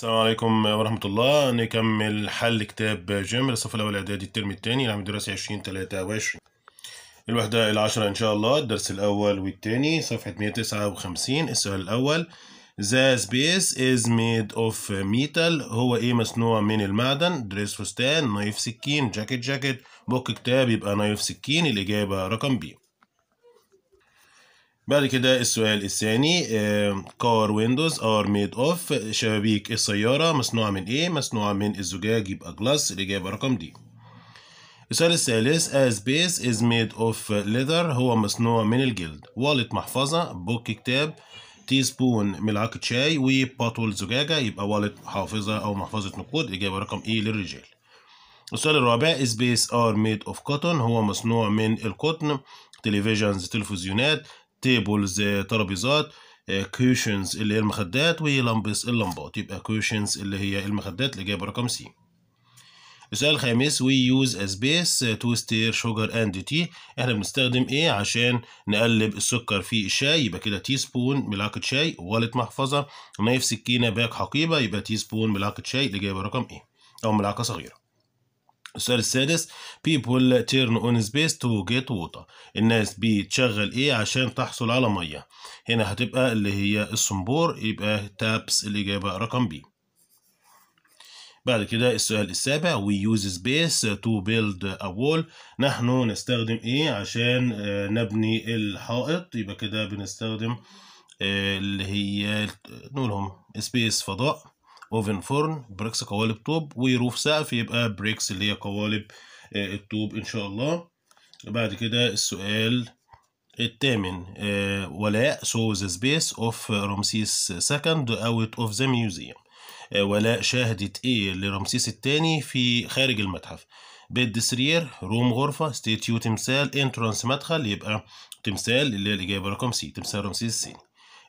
السلام عليكم ورحمة الله نكمل حل كتاب جيم للصف الأول إعدادي الترم الثاني العام الدراسي 2023 الوحدة العشرة إن شاء الله الدرس الأول والثاني صفحة 159 السؤال الأول The space is made of metal هو إيه مصنوع من المعدن دريس فستان نايف سكين جاكيت جاكيت بوك كتاب يبقى نايف سكين الإجابة رقم بي بعد كده السؤال الثاني كار ويندوز ار ميد اوف شبابيك السيارة مصنوعة من ايه؟ مصنوعة من الزجاج يبقى جلاس الإجابة رقم دي السؤال الثالث A space is made of leather هو مصنوع من الجلد والت محفظة بوك كتاب تي سبون ملعقة شاي وباتول زجاجة يبقى والت حافظة أو محفظة نقود إجابة رقم إيه للرجال السؤال الرابع سبيس ار ميد اوف كوتون هو مصنوع من القطن تلفزيونز تلفزيونات تيبلز ترابيزات كوشنز اللي هي المخدات ولمبس اللمبات يبقى كوشنز اللي هي المخدات الإجابة رقم سي السؤال الخامس وي يوز as base تو ستير شوجر اند تي احنا بنستخدم ايه عشان نقلب السكر في الشاي يبقى كده تي سبون ملعقة شاي والة محفظة نايف سكينة باك حقيبة يبقى تي سبون ملعقة شاي الإجابة رقم ايه أو ملعقة صغيرة السؤال السادس people turn on space to get water الناس بتشغل ايه عشان تحصل على ميه هنا هتبقى اللي هي الصنبور يبقى تابس الاجابه رقم بي بعد كده السؤال السابع we use space to build a wall نحن نستخدم ايه عشان آه، نبني الحائط يبقى كده بنستخدم آه، اللي هي نقولهم space فضاء اوفن فرن بريكس قوالب طوب وروف سقف يبقى بريكس اللي هي قوالب آه، الطوب ان شاء الله بعد كده السؤال الثامن آه، ولاء سو ذا سبيس اوف رمسيس سكند اوت اوف ذا ميوزيوم ولاء شاهدت ايه لرمسيس الثاني في خارج المتحف بيد سرير روم غرفة ستيتيو تمثال انترانس مدخل يبقى تمثال اللي هي الإجابة رقم سي تمثال رمسيس الثاني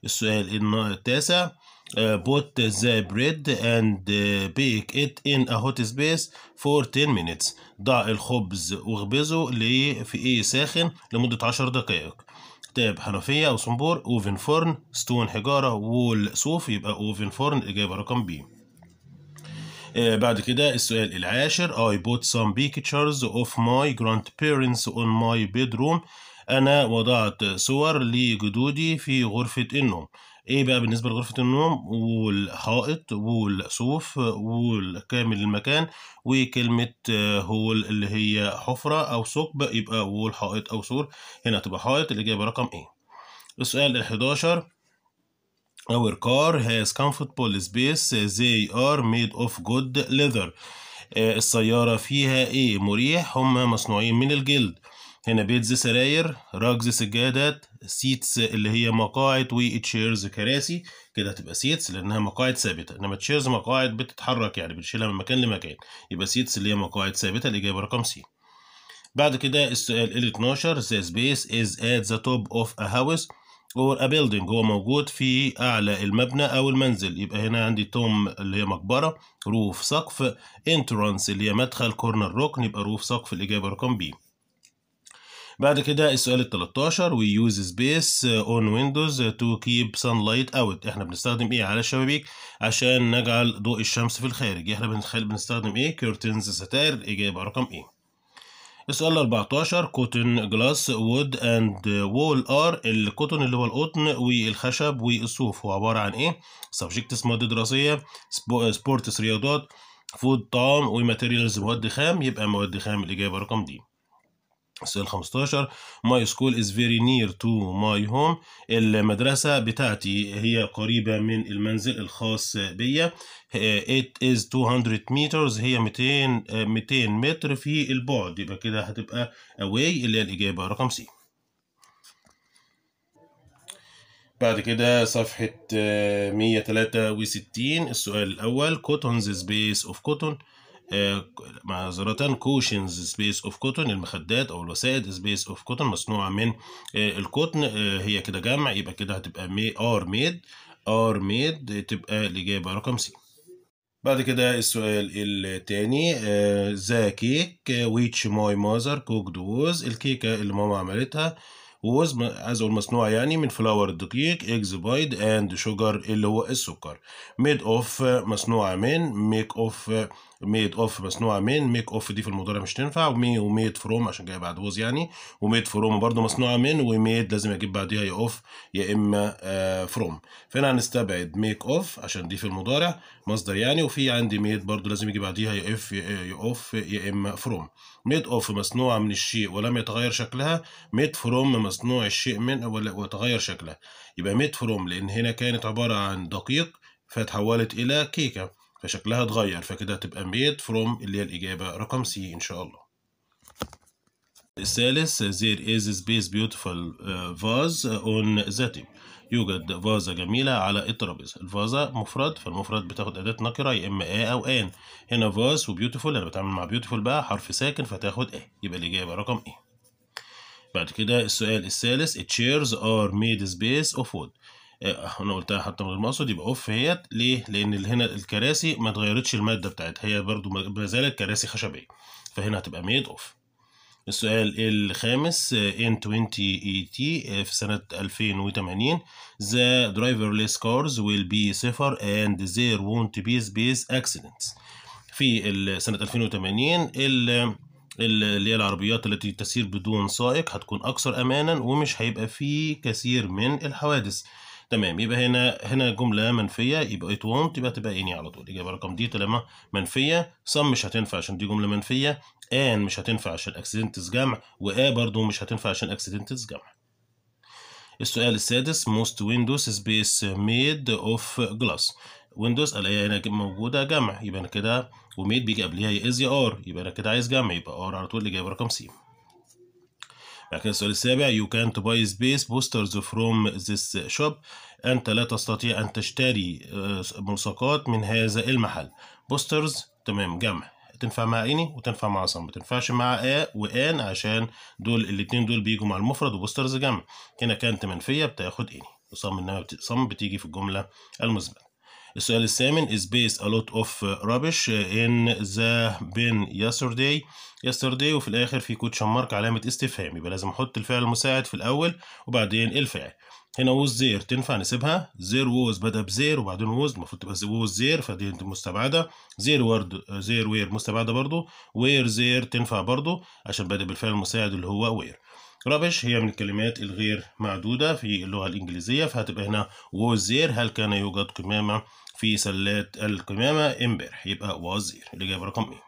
السؤال التاسع put uh, the bread and uh, bake it in a hot space for 10 minutes ضع الخبز واخبزه في ايه ساخن لمدة 10 دقائق تاب طيب، حنفية أو صنبور أوفن فرن ستون حجارة وول صوف يبقى أوفن فرن اجابة رقم بي uh, بعد كده السؤال العاشر I bought some pictures of my grandparents on my bedroom أنا وضعت صور لجدودي في غرفة النوم ايه بقى بالنسبه لغرفه النوم والحائط والسوف والكامل المكان وكلمه هول اللي هي حفره او ثقب يبقى وول حائط او سور هنا هتبقى حائط الاجابه رقم ايه السؤال ال 11 Our car has comfortable space they are made of good leather آه، السيارة فيها ايه مريح هم مصنوعين من الجلد هنا بيت زي سراير راك زي سجادات سيتس اللي هي مقاعد وتشيرز كراسي كده هتبقى سيتس لانها مقاعد ثابته انما تشيرز مقاعد بتتحرك يعني بتشيلها من مكان لمكان يبقى سيتس اللي هي مقاعد ثابته الاجابه رقم سي بعد كده السؤال ال 12 ذا سبيس از ات ذا توب اوف ا هاوس اور ا بيلدينج هو موجود في اعلى المبنى او المنزل يبقى هنا عندي توم اللي هي مقبره روف سقف انترانس اللي هي مدخل كورنر ركن يبقى روف سقف الاجابه رقم بي بعد كده السؤال ال 13 وي يوز سبيس اون ويندوز تو كيب سان لايت اوت احنا بنستخدم ايه على الشبابيك عشان نجعل ضوء الشمس في الخارج احنا بنخل بنستخدم ايه كيرتنز ستاير الاجابه رقم ايه السؤال 14 كوتن جلاس وود اند وول ار الكوتن اللي هو القطن والخشب والصوف هو عباره عن ايه سبجكتس مواد دراسيه سبورتس رياضات فود طعام وماتيريالز مواد خام يبقى مواد خام الاجابه رقم دي سؤال 15 ماي سكول از فيري نير تو ماي هوم المدرسة بتاعتي هي قريبة من المنزل الخاص بيا it is 200 meters هي 200 200 متر في البعد يبقى كده هتبقى away اللي هي الإجابة رقم سي بعد كده صفحة 163 آه، السؤال الأول كوتونز سبيس اوف كوتون آه، معذرة كوشنز سبيس اوف كوتون المخدات او الوسائد سبيس اوف كوتون مصنوعة من آه، القطن آه، هي كده جمع يبقى كده هتبقى مي ار ميد ار ميد تبقى الإجابة رقم سي بعد كده السؤال التاني ذا كيك ويتش ماي ماذر كوكد ووز الكيكة اللي ماما عملتها ووز عايز اقول مصنوعة يعني من فلاور الدقيق اكز بايد اند شوجر اللي هو السكر ميد اوف مصنوعة من ميك اوف ميد اوف مصنوعه من ميك اوف دي في المضارع مش تنفع ومي وميد فروم عشان جاي بعد ووز يعني وميد فروم برضو مصنوعه من وميد لازم اجيب بعديها يا اوف يا اما آه، فروم فهنا هنستبعد ميك اوف عشان دي في المضارع مصدر يعني وفي عندي ميد برضو لازم يجي بعديها يا اف يا اوف يا اما فروم ميد اوف مصنوعه من الشيء ولم يتغير شكلها ميد فروم مصنوع الشيء من وتغير شكلها يبقى ميد فروم لان هنا كانت عباره عن دقيق فتحولت الى كيكه فشكلها اتغير فكده هتبقى ميد فروم اللي هي الإجابة رقم سي إن شاء الله الثالث there is space beautiful uh, vase on the table يوجد فازة جميلة على الترابيزة الفازة مفرد فالمفرد بتاخد أداة نكرة يا إما آ أو آن هنا فاز وبيوتيفول أنا بتعامل مع بيوتيفول بقى حرف ساكن فتاخد آ يبقى الإجابة رقم إيه بعد كده السؤال الثالث chairs are made space of wood إيه، انا قلتها حتى من غير اقصد يبقى اوف هيت ليه لان هنا الكراسي ما اتغيرتش الماده بتاعتها هي برضو ما زالت كراسي خشبيه فهنا هتبقى ميد اوف السؤال الخامس إيه، ان 20 اي تي في سنة 2080 the driverless cars will be safer and there won't be space accidents في سنة 2080 اللي هي العربيات التي تسير بدون سائق هتكون أكثر أمانا ومش هيبقى فيه كثير من الحوادث تمام يبقى هنا هنا جملة منفية يبقى it won't يبقى تبقى اني على طول الإجابة رقم دي طالما منفية some مش هتنفع عشان دي جملة منفية and مش هتنفع عشان accidents جمع و a برضه مش هتنفع عشان accidents جمع السؤال السادس most windows space made of glass ويندوز الاقيها هنا موجوده جمع يبقى انا كده وميد بيجي قبليها يا از يا ار يبقى انا كده عايز جمع يبقى ار على طول الاجابه رقم سي كده السؤال السابع you كان تو buy space posters from this shop أنت لا تستطيع أن تشتري آه، ملصقات من هذا المحل بوسترز تمام جمع تنفع مع اني وتنفع مع صم ما تنفعش مع ا وان عشان دول الاثنين دول بيجوا مع المفرد وبوسترز جمع هنا كانت منفيه بتاخد اني وصم انما صم بتيجي في الجمله المثبته السؤال الثامن is based a lot of uh, rubbish uh, in the bin yesterday yesterday وفي الآخر في كوتشن مارك علامة استفهام يبقى لازم أحط الفعل المساعد في الأول وبعدين الفعل هنا was there تنفع نسيبها there was بدأ بزير وبعدين was المفروض تبقى was there فدي مستبعدة there were there were مستبعدة برضو where there تنفع برضو عشان بدأ بالفعل المساعد اللي هو where ربش هي من الكلمات الغير معدودة في اللغة الإنجليزية فهتبقى هنا was there هل كان يوجد قمامة في سلات القمامة امبارح يبقى was there الإجابة رقم إيه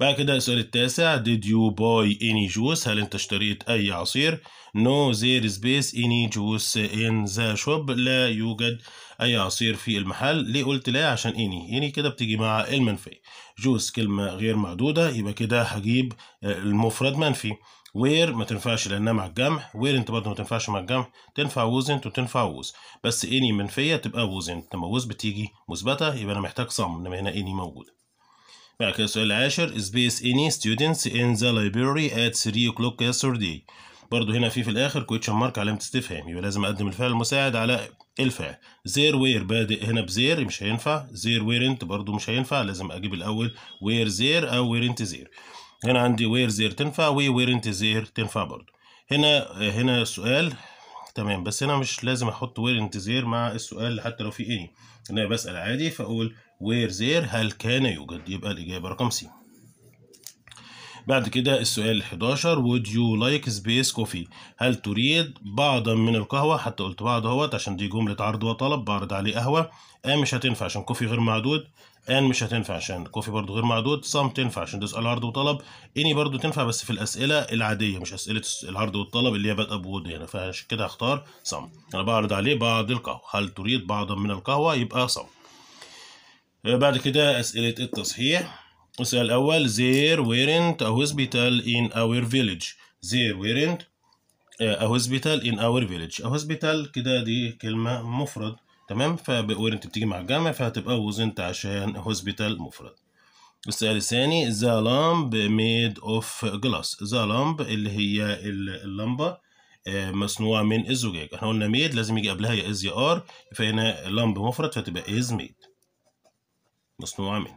بعد كده السؤال التاسع did you buy any juice هل انت اشتريت أي عصير no there is space any juice in the shop لا يوجد أي عصير في المحل ليه قلت لا عشان any any كده بتيجي مع المنفي جوز كلمة غير معدودة يبقى كده هجيب المفرد منفي وير ما تنفعش لانها مع الجمع وير انت برضه ما تنفعش مع الجمع تنفع وزنت وتنفع ووز بس اني منفيه تبقى وزنت لما ووز بتيجي مثبته يبقى انا محتاج صم انما هنا اني موجوده بعد كده السؤال العاشر space any students in the library at 3 o'clock yesterday برضه هنا في في الاخر كويتشن مارك علامه استفهام يبقى لازم اقدم الفعل المساعد على الفعل زير وير بادئ هنا بزير مش هينفع زير ويرنت برضه مش هينفع لازم اجيب الاول وير زير او ويرنت زير هنا عندي وير زير تنفع وي وير انت زير تنفع برضو هنا هنا السؤال تمام بس هنا مش لازم احط وير انت زير مع السؤال حتى لو في اني انا بسال عادي فاقول وير زير هل كان يوجد يبقى الاجابه رقم سي بعد كده السؤال 11 would you like space coffee هل تريد بعضا من القهوة حتى قلت بعض اهوت عشان دي جملة عرض وطلب بعرض عليه قهوة اه مش هتنفع عشان كوفي غير معدود ان مش هتنفع عشان كوفي برضو غير معدود صم تنفع عشان تسال سؤال عرض وطلب اني برضو تنفع بس في الاسئله العاديه مش اسئله العرض والطلب اللي هي اب وود هنا فعشان كده هختار صم انا بعرض عليه بعض القهوه هل تريد بعضا من القهوه يبقى صم آه، بعد كده اسئله التصحيح السؤال الاول there weren't a hospital in our village there weren't آه، a hospital in our village a hospital كده دي كلمه مفرد تمام انت بتيجي مع الجمع فهتبقى وزنت عشان هوسبيتال مفرد السؤال الثاني ذا لامب ميد اوف جلاس ذا لامب اللي هي اللمبه آه، مصنوعه من الزجاج احنا قلنا ميد لازم يجي قبلها يا از يا ار فهنا لامب مفرد فتبقى از ميد مصنوعه من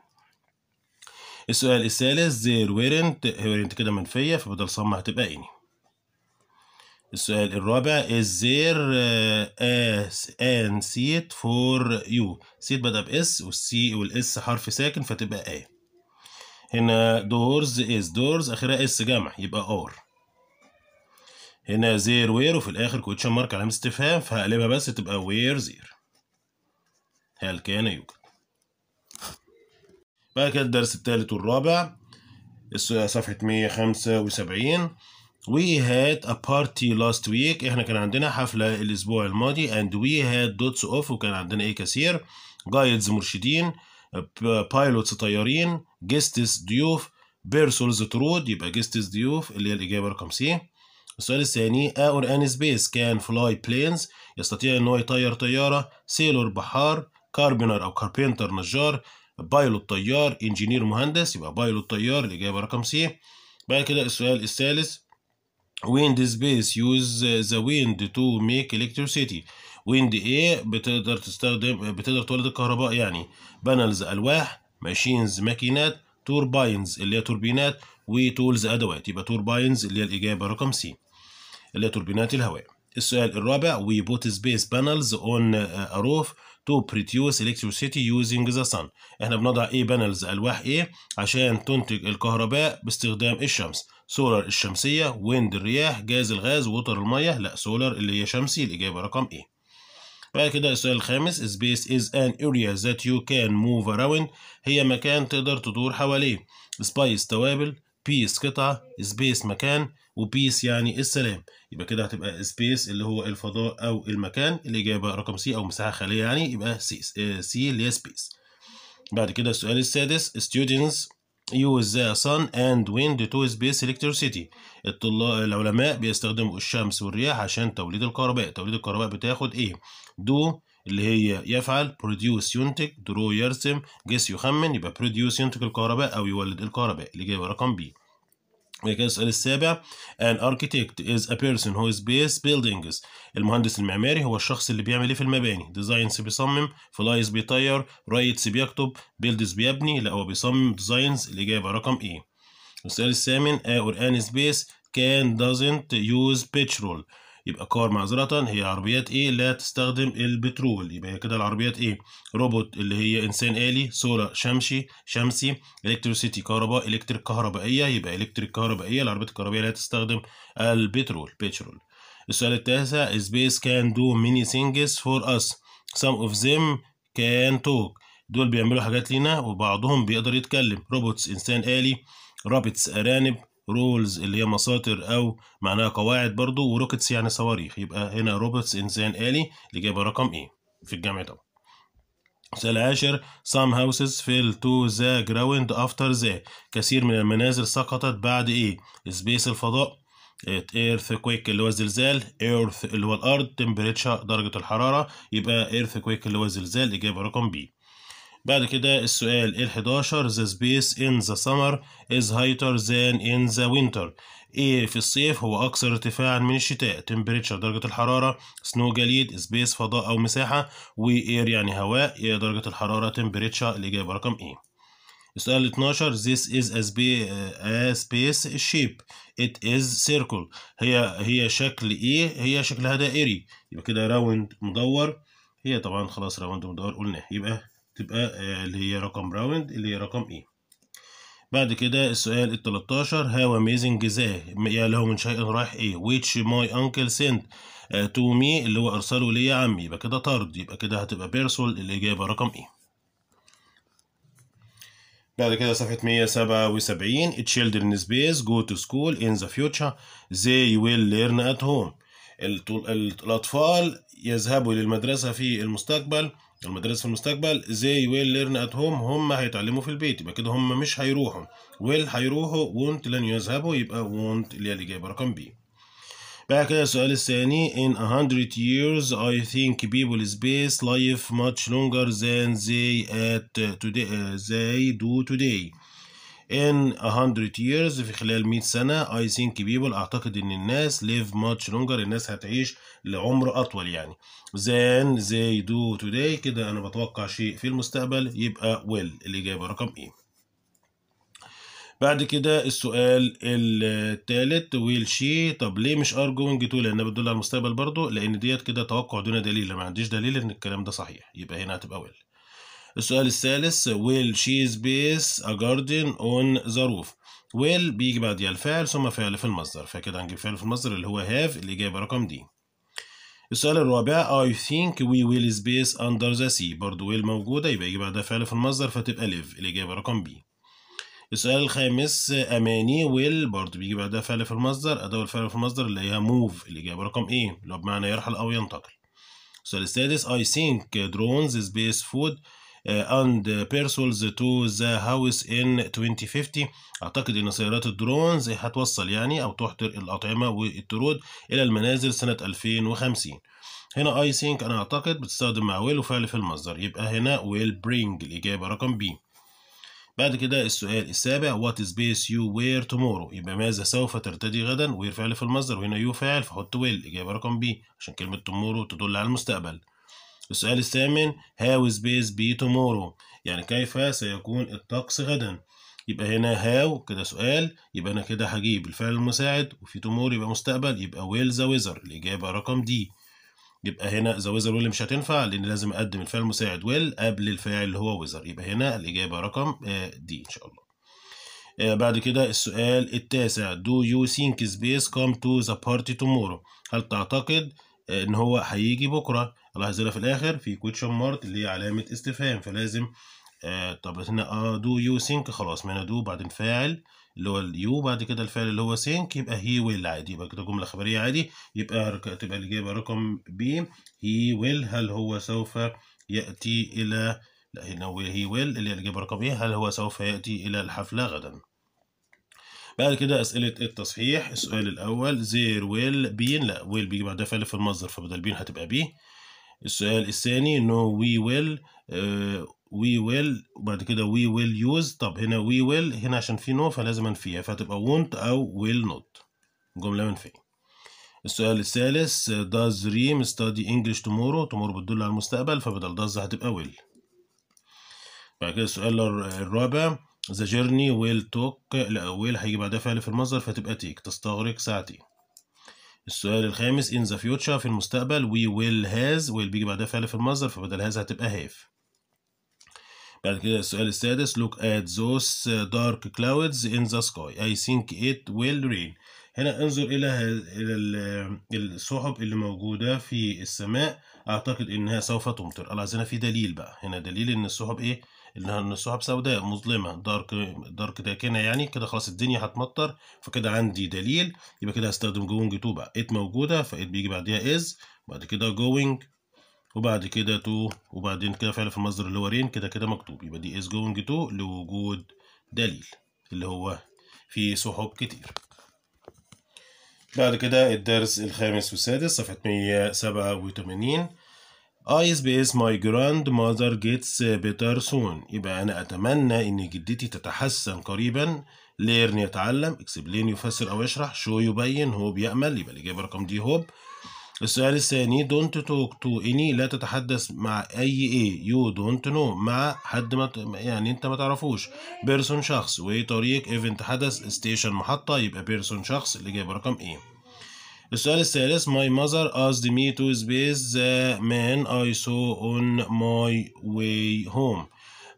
السؤال الثالث there weren't weren't كده منفيه فبدل صم هتبقى اني السؤال الرابع is there آه، a seat for you seat بدأ بإس والسي والإس حرف ساكن فتبقى A هنا doors is doors آخرها إس جمع يبقى آر هنا زير وير وفي الآخر كوتشن مارك علامة استفهام فهقلبها بس تبقى وير زير هل كان يوجد بقى كده الدرس التالت والرابع صفحة 175 we had a party last week احنا كان عندنا حفلة الأسبوع الماضي and we had dots of وكان عندنا إيه كثير guides مرشدين pilots طيارين guests ضيوف بيرسولز طرود يبقى guests ضيوف اللي هي الإجابة رقم سي السؤال الثاني a or an space can fly planes يستطيع إن هو يطير طيارة sailor بحار Carpenter أو كاربنتر نجار بايلوت طيار انجينير مهندس يبقى بايلوت طيار الإجابة رقم سي بعد كده السؤال الثالث ويند سبيس يوز ذا ويند تو ميك الكتريسيتي ويند ايه بتقدر تستخدم بتقدر تولد الكهرباء يعني بانلز الواح ماشينز ماكينات تورباينز اللي هي توربينات وتولز ادوات يبقى تورباينز اللي هي الاجابه رقم سي اللي هي توربينات الهواء السؤال الرابع وي بوت سبيس بانلز اون اروف تو بريديوس الكتريسيتي يوزنج ذا sun احنا بنضع ايه بانلز الواح ايه عشان تنتج الكهرباء باستخدام الشمس سولار الشمسية ويند الرياح جاز الغاز ووتر المية لا سولار اللي هي شمسي الإجابة رقم إيه بعد كده السؤال الخامس space is an area that you can move around هي مكان تقدر تدور حواليه سبايس توابل peace قطعة space مكان وبيس يعني السلام يبقى كده هتبقى سبيس اللي هو الفضاء او المكان الاجابه رقم سي او مساحه خاليه يعني يبقى سي سي آه، اللي هي سبيس بعد كده السؤال السادس students use sun and wind to space electricity الطلاب العلماء بيستخدموا الشمس والرياح عشان توليد الكهرباء توليد الكهرباء بتاخد ايه دو اللي هي يفعل produce ينتج درو يرسم guess يخمن يبقى produce ينتج الكهرباء او يولد الكهرباء اللي جايبه رقم بي السؤال السابع an architect is a person who is based buildings المهندس المعماري هو الشخص اللي بيعمل ايه في المباني designs بيصمم flies بيطير writes بيكتب builds بيبني لا هو بيصمم designs الإجابة رقم ايه السؤال الثامن a Quran space can doesn't use petrol يبقى كار معذرة هي عربيات ايه لا تستخدم البترول يبقى هي كده العربيات ايه روبوت اللي هي انسان آلي صورة شمشي شمسي الكتروسيتي كهرباء الكتريك كهربائية يبقى الكتريك كهربائية العربيات الكهربائية لا تستخدم البترول بترول السؤال التاسع سبيس كان دو ميني سينجز فور اس سام اوف ذيم كان توك دول بيعملوا حاجات لينا وبعضهم بيقدر يتكلم روبوتس انسان آلي رابتس ارانب رولز اللي هي مصادر او معناها قواعد برضو وروكتس يعني صواريخ يبقى هنا روبوتس انسان آلي الإجابة رقم ايه في الجامعة طبعا السؤال العاشر some houses fell to the ground after the كثير من المنازل سقطت بعد ايه سبيس الفضاء ايرث كويك اللي هو الزلزال ايرث اللي هو الارض تمبريتشر درجة الحرارة يبقى ايرث كويك اللي هو الزلزال اجابة رقم بي بعد كده السؤال ال 11 the space in the summer is higher than in the winter ايه في الصيف هو اكثر ارتفاعا من الشتاء temperature درجة الحرارة snow جليد space فضاء او مساحة و air يعني هواء ايه درجة الحرارة temperature الاجابة رقم ايه السؤال 12 this is space, a space shape it is circle هي هي شكل ايه هي شكلها دائري يبقى كده راوند مدور هي طبعا خلاص راوند مدور قلناه يبقى تبقى آه، اللي هي رقم راوند اللي هي رقم ايه بعد كده السؤال ال 13 هاو اميزنج ذا يا له من شيء رايح ايه ويتش ماي انكل سنت تو مي اللي هو ارسله ليا عمي يبقى كده طرد يبقى كده هتبقى بيرسول الاجابه رقم ايه بعد كده صفحة 177 children space go to school in the future they will learn at home الأطفال يذهبوا للمدرسة في المستقبل المدارس في المستقبل they will learn at home هم هيتعلموا في البيت يبقى كده هم مش هيروحوا will هيروحوا won't لن يذهبوا يبقى won't اللي هي الإجابة رقم B بعد كده السؤال الثاني in a hundred years I think people space life much longer than they at today uh, they do today in 100 years في خلال 100 سنة I think people أعتقد إن الناس live much longer الناس هتعيش لعمر أطول يعني than they do today كده أنا بتوقع شيء في المستقبل يبقى will الإجابة رقم إيه بعد كده السؤال الثالث ويل شي طب ليه مش arguing to تو لانها بتدل على المستقبل برضو لان ديت كده توقع دون دليل ما عنديش دليل ان الكلام ده صحيح يبقى هنا هتبقى ويل السؤال الثالث will she space a garden on the roof will بيجي بعديها الفعل ثم فعل في المصدر فكده هنجيب فعل في المصدر اللي هو have الإجابة رقم دي السؤال الرابع I think we will space under the sea برضو will موجودة يبقى يجي بعدها فعل في المصدر فتبقى live الإجابة رقم B السؤال الخامس أماني will برضو بيجي بعدها فعل في المصدر أداة الفعل في المصدر اللي هي move الإجابة رقم A لو بمعنى يرحل أو ينتقل السؤال السادس I think drones space food آه، and parcels to the house in 2050 اعتقد ان سيارات الدرونز هتوصل يعني او تحضر الاطعمه والطرود الى المنازل سنه 2050 هنا اي think انا اعتقد بتستخدم مع ويل وفعل في المصدر يبقى هنا ويل برينج الاجابه رقم بي بعد كده السؤال السابع what space you wear tomorrow يبقى ماذا سوف ترتدي غدا وير فعل في المصدر وهنا يو فعل فحط ويل اجابه رقم بي عشان كلمه tomorrow تدل على المستقبل السؤال الثامن how space be tomorrow يعني كيف سيكون الطقس غدا يبقى هنا هاو كده سؤال يبقى انا كده هجيب الفعل المساعد وفي تومورو يبقى مستقبل يبقى ويل ذا ويزر الاجابه رقم دي يبقى هنا ذا ويزر ويل مش هتنفع لان لازم اقدم الفعل المساعد ويل قبل الفاعل اللي هو ويزر يبقى هنا الاجابه رقم دي آه، ان شاء الله آه، بعد كده السؤال التاسع do you think space come to the party tomorrow هل تعتقد آه، ان هو هيجي بكره لاحظ هنا في الاخر في كويتشن مارك اللي هي علامه استفهام فلازم آه طب هنا اه دو يو سينك خلاص هنا دو بعدين فاعل اللي هو اليو بعد كده الفعل اللي هو سينك يبقى هي ويل عادي يبقى كده جمله خبريه عادي يبقى تبقى الاجابه رقم بي هي ويل هل هو سوف ياتي الى لا هنا هي ويل اللي هي الاجابه رقم ايه هل هو سوف ياتي الى الحفله غدا بعد كده أسئلة التصحيح السؤال الأول زير ويل بين لا ويل بيجي بعدها فعل في المصدر فبدل بين هتبقى بيه السؤال الثاني نو وي ويل وي ويل وبعد كده وي ويل يوز طب هنا وي ويل هنا عشان في نو فلازم انفيها فهتبقى won't او will not جملة منفية السؤال الثالث does ريم study English tomorrow tomorrow بتدل على المستقبل فبدل does هتبقى will بعد كده السؤال الرابع ذا جيرني ويل توك لا ويل هيجي بعدها فعل في المصدر فتبقى تيك تستغرق ساعتين السؤال الخامس in the future في المستقبل we will has will بيجي بعدها فعل في المصدر فبدل has هتبقى have بعد كده السؤال السادس look at those dark clouds in the sky I think it will rain هنا انظر الى الى السحب اللي موجوده في السماء اعتقد انها سوف تمطر الله عايزنا في دليل بقى هنا دليل ان السحب ايه اللي السحب سوداء مظلمه دارك دارك داكنه يعني كده خلاص الدنيا هتمطر فكده عندي دليل يبقى كده هستخدم جوينج تو بقى ات موجوده فات بيجي بعديها از وبعد كده جوينج وبعد كده تو وبعدين كده فعلا في المصدر اللي هو رين كده كده مكتوب يبقى دي از جوينج تو لوجود دليل اللي هو في سحب كتير بعد كده الدرس الخامس والسادس صفحة 187 ايس بيس ماي جراند ماذر جيتس بيتر سون يبقى انا اتمنى ان جدتي تتحسن قريبا ليرن يتعلم اكسبلين يفسر او يشرح شو يبين هو بيأمل يبقى اللي رقم دي هوب السؤال الثاني دونت توك تو اني لا تتحدث مع اي ايه يو دونت نو مع حد ما يعني انت ما تعرفوش بيرسون شخص وطريق ايفنت حدث ستيشن محطه يبقى بيرسون شخص اللي رقم ايه السؤال الثالث My mother asked me to space the man I saw on my way home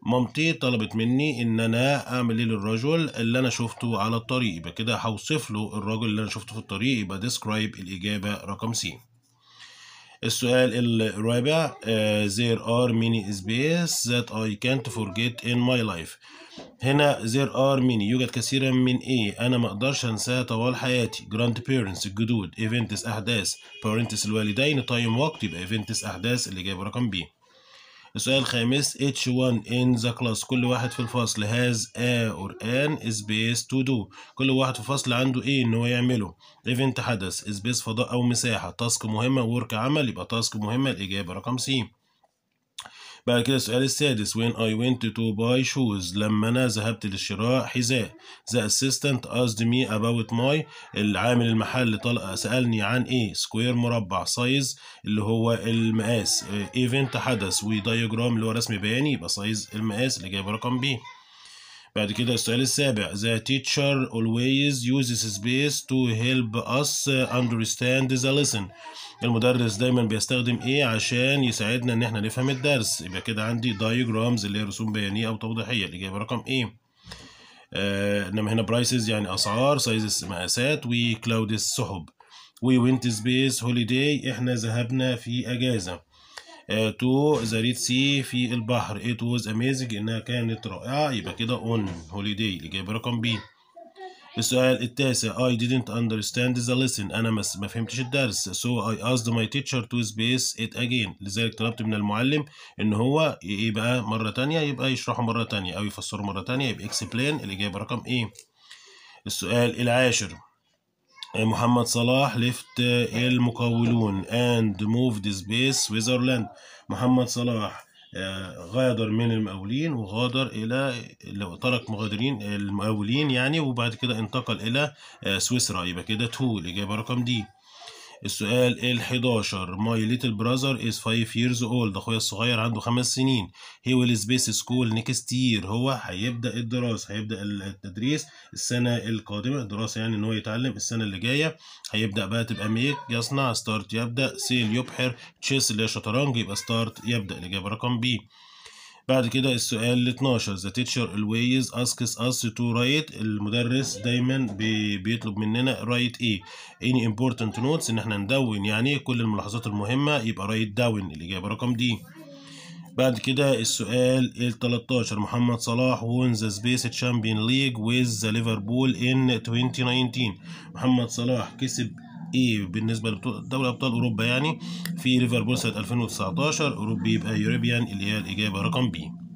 مامتي طلبت مني ان انا اعمل ايه للرجل اللي انا شفته على الطريق يبقى كده هوصف له الرجل اللي انا شفته في الطريق يبقى describe الاجابه رقم س السؤال الرابع آه، there are many space that I can't forget in my life هنا there are many يوجد كثيرا من ايه انا ما اقدرش انساها طوال حياتي grand parents الجدود events احداث parents الوالدين time وقت يبقى events احداث اللي جايب رقم ب السؤال الخامس H1 in the class كل واحد في الفصل has a or an space to do كل واحد في الفصل عنده ايه ان هو يعمله event حدث space فضاء او مساحة task مهمة work عمل يبقى task مهمة الإجابة رقم C بعد كده السؤال السادس when I went to buy shoes لما أنا ذهبت لشراء حذاء the assistant asked me about my العامل المحل طلق سألني عن إيه سكوير مربع سايز اللي هو المقاس event حدث ودياجرام اللي هو رسم بياني يبقى سايز المقاس الإجابة رقم بيه بعد كده السؤال السابع the teacher always uses space to help us understand the lesson المدرس دايما بيستخدم ايه عشان يساعدنا ان احنا نفهم الدرس يبقى كده عندي diagrams اللي هي رسوم بيانيه او توضيحيه الاجابه رقم ايه انما آه هنا prices يعني اسعار sizes مقاسات وكلاودز سحب to space holiday احنا ذهبنا في اجازه تو ذا ريد سي في البحر it was amazing انها كانت رائعة يبقى كده on holiday الإجابة رقم بي السؤال التاسع I didn't understand the lesson أنا ما فهمتش الدرس so I asked my teacher to space it again لذلك طلبت من المعلم إن هو إيه بقى مرة تانية يبقى يشرحه مرة تانية أو يفسره مرة تانية يبقى explain الإجابة رقم A السؤال العاشر آه، محمد صلاح left آه، المقاولون and moved space Switzerland محمد صلاح آه، غادر من المقاولين وغادر الى ترك مغادرين المقاولين يعني وبعد كده انتقل الى سويسرا يبقى كده تو الاجابه رقم دي السؤال ال 11 ماي ليتل براذر از 5 years اولد اخويا الصغير عنده خمس سنين هي ويل سبيس سكول نيكست يير هو هيبدا الدراسه هيبدا التدريس السنه القادمه الدراسه يعني ان هو يتعلم السنه اللي جايه هيبدا بقى تبقى ميك يصنع ستارت يبدا سيل يبحر تشيس اللي هي شطرنج يبقى ستارت يبدا الاجابه رقم بي بعد كده السؤال ال 12 The teacher always asks us to write المدرس دايما بي بيطلب مننا write ايه any important notes ان احنا ندون يعني كل الملاحظات المهمة يبقى write down الإجابة رقم دي بعد كده السؤال ال 13 محمد صلاح won the Space Champion League with the Liverpool in 2019 محمد صلاح كسب اي بالنسبه لدوري ابطال اوروبا يعني في ليفربول سنه 2019 اوروبي يبقى يوروبيان اللي هي الاجابه رقم بي